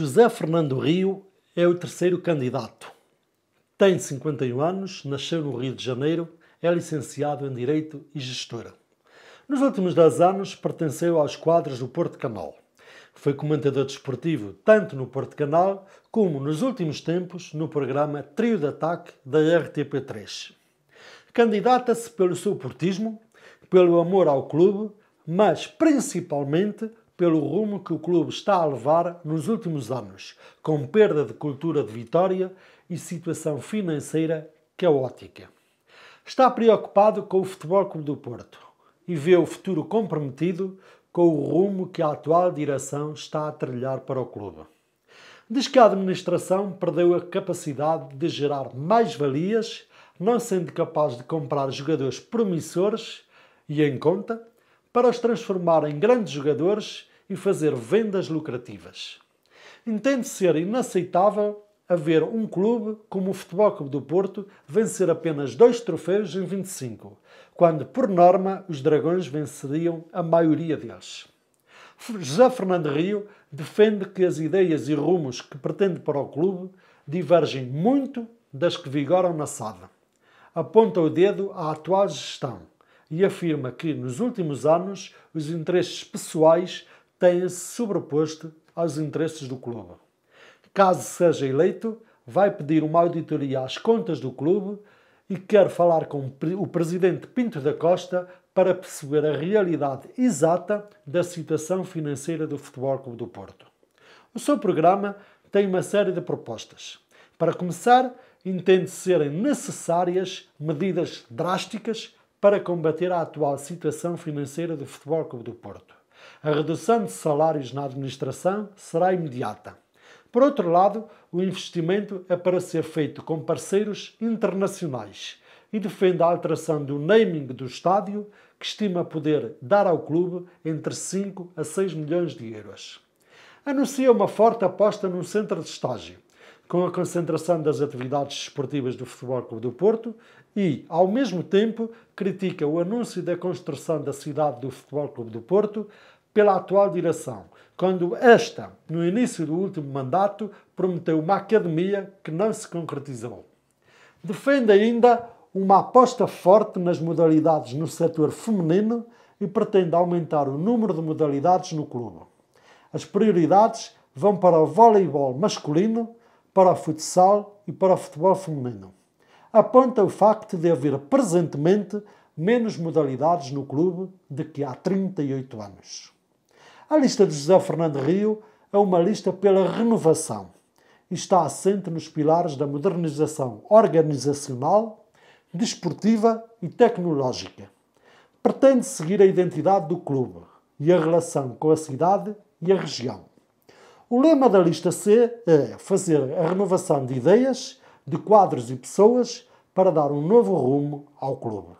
José Fernando Rio é o terceiro candidato. Tem 51 anos, nasceu no Rio de Janeiro, é licenciado em Direito e Gestora. Nos últimos 10 anos pertenceu aos quadros do Porto Canal. Foi comentador desportivo tanto no Porto Canal como nos últimos tempos no programa Trio de Ataque da RTP3. Candidata-se pelo seu portismo, pelo amor ao clube, mas principalmente pelo rumo que o clube está a levar nos últimos anos, com perda de cultura de vitória e situação financeira caótica. É está preocupado com o Futebol Clube do Porto e vê o futuro comprometido com o rumo que a atual direção está a trilhar para o clube. Diz que a administração perdeu a capacidade de gerar mais valias, não sendo capaz de comprar jogadores promissores e em conta para os transformar em grandes jogadores e fazer vendas lucrativas. Entende ser inaceitável haver um clube como o Futebol Clube do Porto vencer apenas dois troféus em 25, quando, por norma, os Dragões venceriam a maioria deles. José Fernando Rio defende que as ideias e rumos que pretende para o clube divergem muito das que vigoram na SAD. Aponta o dedo à atual gestão e afirma que, nos últimos anos, os interesses pessoais tenha-se sobreposto aos interesses do clube. Caso seja eleito, vai pedir uma auditoria às contas do clube e quer falar com o presidente Pinto da Costa para perceber a realidade exata da situação financeira do Futebol Clube do Porto. O seu programa tem uma série de propostas. Para começar, entende serem necessárias medidas drásticas para combater a atual situação financeira do Futebol Clube do Porto. A redução de salários na administração será imediata. Por outro lado, o investimento é para ser feito com parceiros internacionais e defende a alteração do naming do estádio, que estima poder dar ao clube entre 5 a 6 milhões de euros. Anuncia uma forte aposta no centro de estágio com a concentração das atividades esportivas do Futebol Clube do Porto e, ao mesmo tempo, critica o anúncio da construção da cidade do Futebol Clube do Porto pela atual direção, quando esta, no início do último mandato, prometeu uma academia que não se concretizou. Defende ainda uma aposta forte nas modalidades no setor feminino e pretende aumentar o número de modalidades no clube. As prioridades vão para o voleibol masculino, para o futsal e para o futebol feminino. Aponta o facto de haver presentemente menos modalidades no clube do que há 38 anos. A lista de José Fernando Rio é uma lista pela renovação e está assente nos pilares da modernização organizacional, desportiva e tecnológica. Pretende seguir a identidade do clube e a relação com a cidade e a região. O lema da lista C é fazer a renovação de ideias, de quadros e pessoas para dar um novo rumo ao clube.